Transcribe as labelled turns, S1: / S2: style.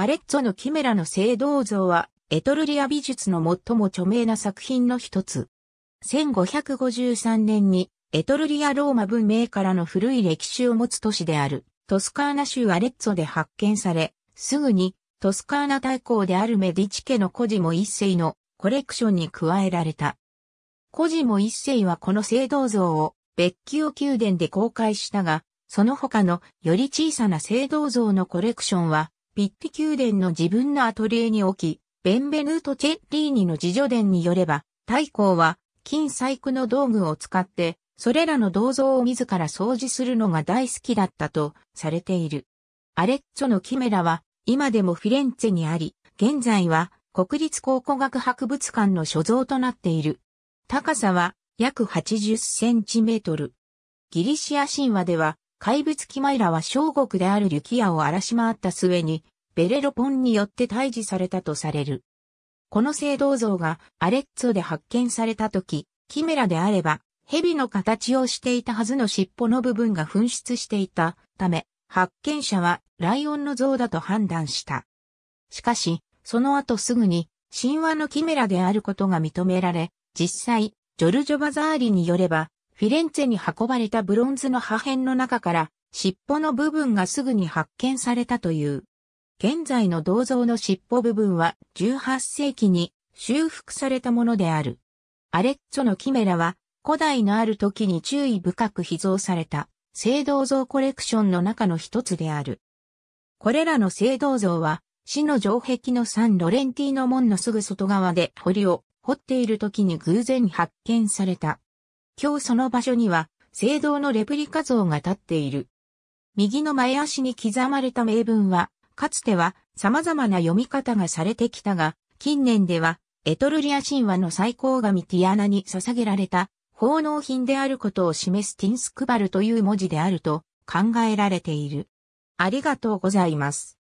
S1: アレッツォのキメラの聖銅像は、エトルリア美術の最も著名な作品の一つ。1553年に、エトルリア・ローマ文明からの古い歴史を持つ都市である、トスカーナ州アレッツォで発見され、すぐに、トスカーナ大公であるメディチ家のコジモ一世のコレクションに加えられた。コジモ一世はこの聖銅像を、別級宮殿で公開したが、その他のより小さな聖銅像のコレクションはピッティ宮殿の自分のアトリエに置き、ベンベヌート・チェッリーニの自助伝によれば、太閤は金細工の道具を使って、それらの銅像を自ら掃除するのが大好きだったとされている。アレッツォのキメラは今でもフィレンツェにあり、現在は国立考古学博物館の所蔵となっている。高さは約80センチメートル。ギリシア神話では怪物キマイラは小国であるリュキアを荒らし回った末に、ベレロポンによって退治されたとされる。この聖銅像がアレッツォで発見された時、キメラであれば、蛇の形をしていたはずの尻尾の部分が紛失していたため、発見者はライオンの像だと判断した。しかし、その後すぐに神話のキメラであることが認められ、実際、ジョルジョ・バザーリによれば、フィレンツェに運ばれたブロンズの破片の中から尻尾の部分がすぐに発見されたという。現在の銅像の尻尾部分は18世紀に修復されたものである。アレッツォのキメラは古代のある時に注意深く秘蔵された聖銅像コレクションの中の一つである。これらの聖銅像は市の城壁のサンロレンティーノ門のすぐ外側で堀を掘っている時に偶然発見された。今日その場所には、聖堂のレプリカ像が立っている。右の前足に刻まれた名文は、かつては様々な読み方がされてきたが、近年では、エトルリア神話の最高神ティアナに捧げられた、奉納品であることを示すティンスクバルという文字であると考えられている。ありがとうございます。